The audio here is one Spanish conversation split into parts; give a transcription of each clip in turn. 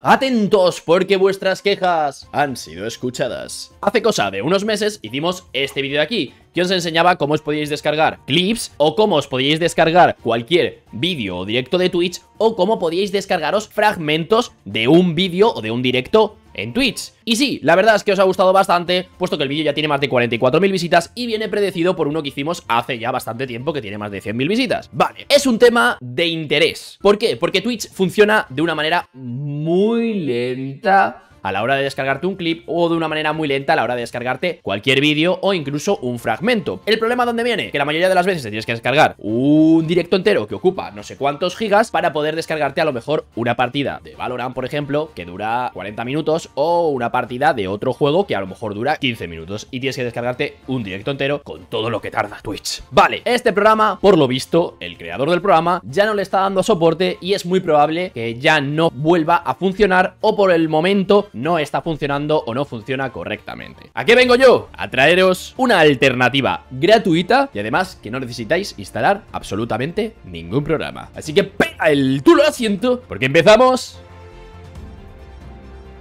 Atentos porque vuestras quejas han sido escuchadas. Hace cosa de unos meses hicimos este vídeo de aquí, que os enseñaba cómo os podíais descargar clips o cómo os podíais descargar cualquier vídeo o directo de Twitch o cómo podíais descargaros fragmentos de un vídeo o de un directo en Twitch. Y sí, la verdad es que os ha gustado bastante, puesto que el vídeo ya tiene más de 44.000 visitas y viene predecido por uno que hicimos hace ya bastante tiempo que tiene más de 100.000 visitas. Vale, es un tema de interés. ¿Por qué? Porque Twitch funciona de una manera muy lenta a la hora de descargarte un clip o de una manera muy lenta a la hora de descargarte cualquier vídeo o incluso un fragmento. El problema dónde viene, que la mayoría de las veces tienes que descargar un directo entero que ocupa no sé cuántos gigas para poder descargarte a lo mejor una partida de Valorant, por ejemplo, que dura 40 minutos o una partida de otro juego que a lo mejor dura 15 minutos y tienes que descargarte un directo entero con todo lo que tarda Twitch. Vale, este programa, por lo visto, el creador del programa ya no le está dando soporte y es muy probable que ya no vuelva a funcionar o por el momento no está funcionando o no funciona correctamente. ¿A qué vengo yo? A traeros una alternativa gratuita y además que no necesitáis instalar absolutamente ningún programa. Así que pega el tulo asiento porque empezamos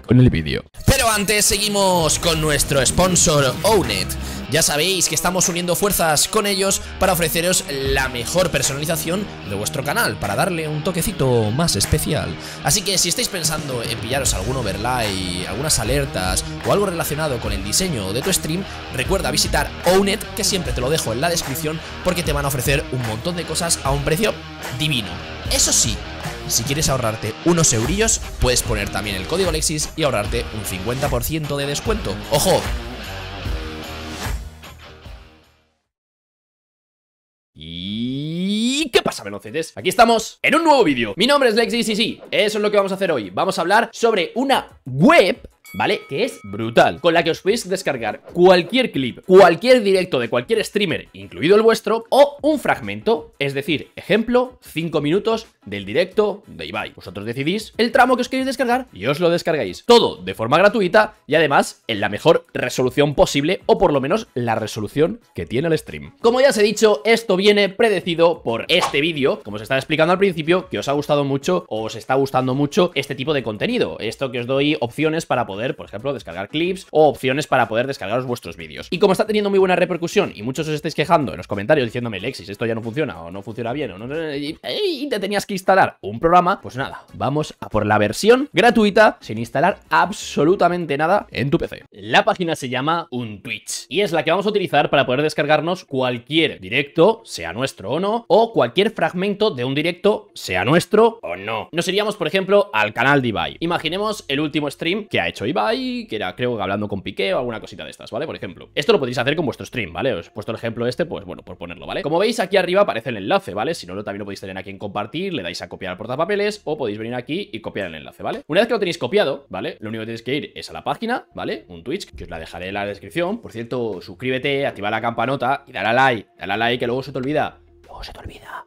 con el vídeo. Pero antes seguimos con nuestro sponsor Owned ya sabéis que estamos uniendo fuerzas con ellos para ofreceros la mejor personalización de vuestro canal, para darle un toquecito más especial. Así que si estáis pensando en pillaros algún overlay, algunas alertas o algo relacionado con el diseño de tu stream, recuerda visitar Owned, que siempre te lo dejo en la descripción, porque te van a ofrecer un montón de cosas a un precio divino. Eso sí, si quieres ahorrarte unos eurillos, puedes poner también el código Alexis y ahorrarte un 50% de descuento. ¡Ojo! A Aquí estamos en un nuevo vídeo. Mi nombre es Lexi, sí, sí, eso es lo que vamos a hacer hoy. Vamos a hablar sobre una web ¿vale? Que es brutal, con la que os podéis descargar cualquier clip, cualquier directo de cualquier streamer, incluido el vuestro, o un fragmento, es decir, ejemplo, 5 minutos del directo de Ibai. Vosotros decidís el tramo que os queréis descargar y os lo descargáis. Todo de forma gratuita y además en la mejor resolución posible o por lo menos la resolución que tiene el stream. Como ya os he dicho, esto viene predecido por este vídeo, como os estaba explicando al principio, que os ha gustado mucho o os está gustando mucho este tipo de contenido. Esto que os doy opciones para poder por ejemplo, descargar clips o opciones para poder descargaros vuestros vídeos. Y como está teniendo muy buena repercusión y muchos os estáis quejando en los comentarios diciéndome, Lexis, esto ya no funciona o no funciona bien o no... Y te tenías que instalar un programa, pues nada, vamos a por la versión gratuita sin instalar absolutamente nada en tu PC. La página se llama un Twitch y es la que vamos a utilizar para poder descargarnos cualquier directo, sea nuestro o no, o cualquier fragmento de un directo, sea nuestro o no. Nos iríamos, por ejemplo, al canal Divide. Imaginemos el último stream que ha hecho Ibai, que era creo que hablando con Piqué o alguna cosita de estas, ¿vale? Por ejemplo. Esto lo podéis hacer con vuestro stream, ¿vale? Os he puesto el ejemplo este, pues bueno, por ponerlo, ¿vale? Como veis, aquí arriba aparece el enlace, ¿vale? Si no, lo, también lo podéis tener aquí en compartir, le dais a copiar al portapapeles o podéis venir aquí y copiar el enlace, ¿vale? Una vez que lo tenéis copiado, ¿vale? Lo único que tenéis que ir es a la página, ¿vale? Un Twitch, que os la dejaré en la descripción. Por cierto, suscríbete, activa la campanota y dale a like, dale a like que luego se te olvida. Luego se te olvida.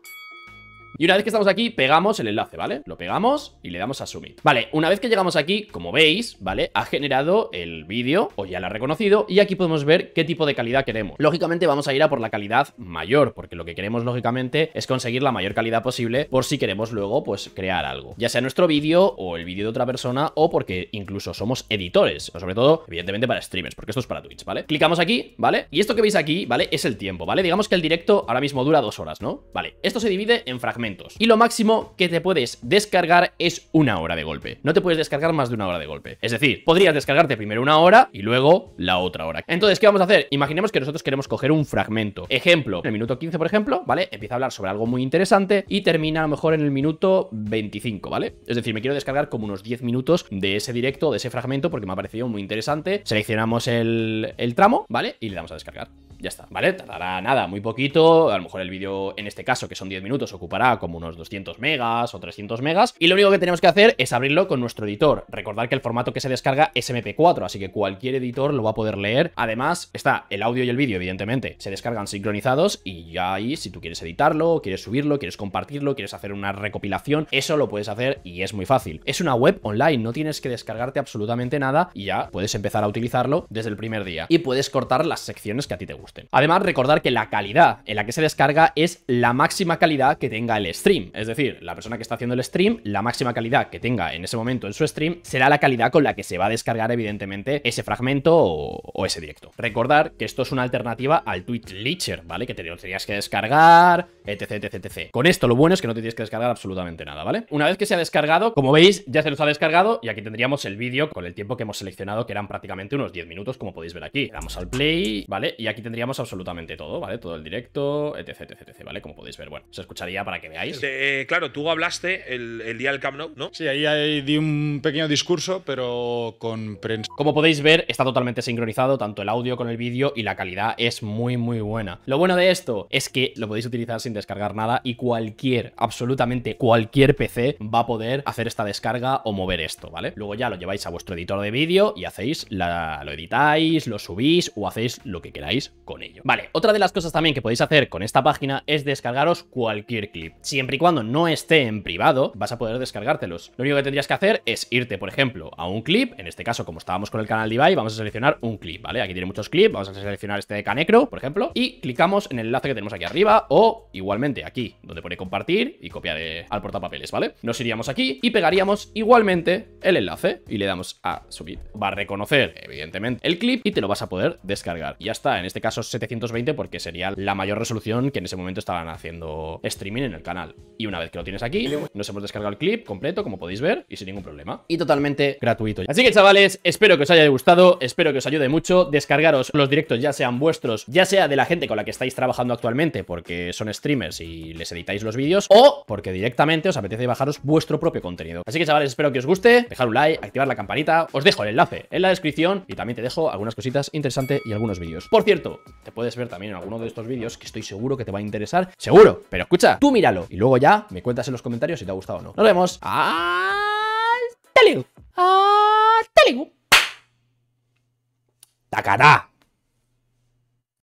Y una vez que estamos aquí, pegamos el enlace, ¿vale? Lo pegamos y le damos a Submit. Vale, una vez que llegamos aquí, como veis, ¿vale? Ha generado el vídeo o ya lo ha reconocido y aquí podemos ver qué tipo de calidad queremos. Lógicamente vamos a ir a por la calidad mayor, porque lo que queremos, lógicamente, es conseguir la mayor calidad posible por si queremos luego, pues, crear algo. Ya sea nuestro vídeo o el vídeo de otra persona o porque incluso somos editores, o sobre todo, evidentemente, para streamers, porque esto es para Twitch, ¿vale? Clicamos aquí, ¿vale? Y esto que veis aquí, ¿vale? Es el tiempo, ¿vale? Digamos que el directo ahora mismo dura dos horas, ¿no? Vale, esto se divide en fragmentos y lo máximo que te puedes descargar es una hora de golpe. No te puedes descargar más de una hora de golpe. Es decir, podrías descargarte primero una hora y luego la otra hora. Entonces, ¿qué vamos a hacer? Imaginemos que nosotros queremos coger un fragmento. Ejemplo, en el minuto 15, por ejemplo, ¿vale? Empieza a hablar sobre algo muy interesante y termina a lo mejor en el minuto 25, ¿vale? Es decir, me quiero descargar como unos 10 minutos de ese directo, de ese fragmento, porque me ha parecido muy interesante. Seleccionamos el, el tramo, ¿vale? Y le damos a descargar. Ya está, ¿vale? Tardará nada, muy poquito. A lo mejor el vídeo, en este caso, que son 10 minutos, ocupará como unos 200 megas o 300 megas y lo único que tenemos que hacer es abrirlo con nuestro editor. recordar que el formato que se descarga es MP4, así que cualquier editor lo va a poder leer. Además, está el audio y el vídeo, evidentemente, se descargan sincronizados y ya ahí, si tú quieres editarlo, quieres subirlo, quieres compartirlo, quieres hacer una recopilación, eso lo puedes hacer y es muy fácil. Es una web online, no tienes que descargarte absolutamente nada y ya puedes empezar a utilizarlo desde el primer día y puedes cortar las secciones que a ti te gusten. Además, recordar que la calidad en la que se descarga es la máxima calidad que tenga el stream. Es decir, la persona que está haciendo el stream, la máxima calidad que tenga en ese momento en su stream será la calidad con la que se va a descargar evidentemente ese fragmento o, ese directo. Recordar que esto es una alternativa al tweet leecher, ¿vale? Que te lo que descargar, etc, etc, etc. Con esto lo bueno es que no te tienes que descargar absolutamente nada, ¿vale? Una vez que se ha descargado, como veis, ya se nos ha descargado y aquí tendríamos el vídeo con el tiempo que hemos seleccionado, que eran prácticamente unos 10 minutos, como podéis ver aquí. damos al play, ¿vale? Y aquí tendríamos absolutamente todo, ¿vale? Todo el directo, etc, etc, etc, ¿vale? Como podéis ver, bueno, se escucharía para que veáis. Eh, claro, tú hablaste el, día del Camp ¿no? Sí, ahí, di un pequeño discurso, pero con prensa. Como podéis ver, está totalmente sincronizado tanto el audio con el vídeo y la calidad es muy, muy buena. Lo bueno de esto es que lo podéis utilizar sin descargar nada y cualquier, absolutamente cualquier PC va a poder hacer esta descarga o mover esto, ¿vale? Luego ya lo lleváis a vuestro editor de vídeo y hacéis, lo editáis, lo subís o hacéis lo que queráis con ello. Vale, otra de las cosas también que podéis hacer con esta página es descargaros cualquier clip siempre y cuando no esté en privado, vas a poder descargártelos. Lo único que tendrías que hacer es irte, por ejemplo, a un clip, en este caso, como estábamos con el canal Ibai vamos a seleccionar un clip, ¿vale? Aquí tiene muchos clips, vamos a seleccionar este de Canecro, por ejemplo, y clicamos en el enlace que tenemos aquí arriba, o igualmente aquí, donde pone compartir y copiar al portapapeles, ¿vale? Nos iríamos aquí y pegaríamos igualmente el enlace y le damos a subir. Va a reconocer, evidentemente, el clip y te lo vas a poder descargar. Y ya está, en este caso 720 porque sería la mayor resolución que en ese momento estaban haciendo streaming en el canal canal. Y una vez que lo tienes aquí, nos hemos descargado el clip completo, como podéis ver, y sin ningún problema. Y totalmente gratuito. Así que, chavales, espero que os haya gustado, espero que os ayude mucho. Descargaros los directos, ya sean vuestros, ya sea de la gente con la que estáis trabajando actualmente, porque son streamers y les editáis los vídeos, o porque directamente os apetece bajaros vuestro propio contenido. Así que, chavales, espero que os guste. Dejar un like, activar la campanita. Os dejo el enlace en la descripción y también te dejo algunas cositas interesantes y algunos vídeos. Por cierto, te puedes ver también en alguno de estos vídeos que estoy seguro que te va a interesar. Seguro, pero escucha, tú míralo y luego ya me cuentas en los comentarios si te ha gustado o no. Nos vemos. ¡Hasta luego! ¡Hasta luego! Takara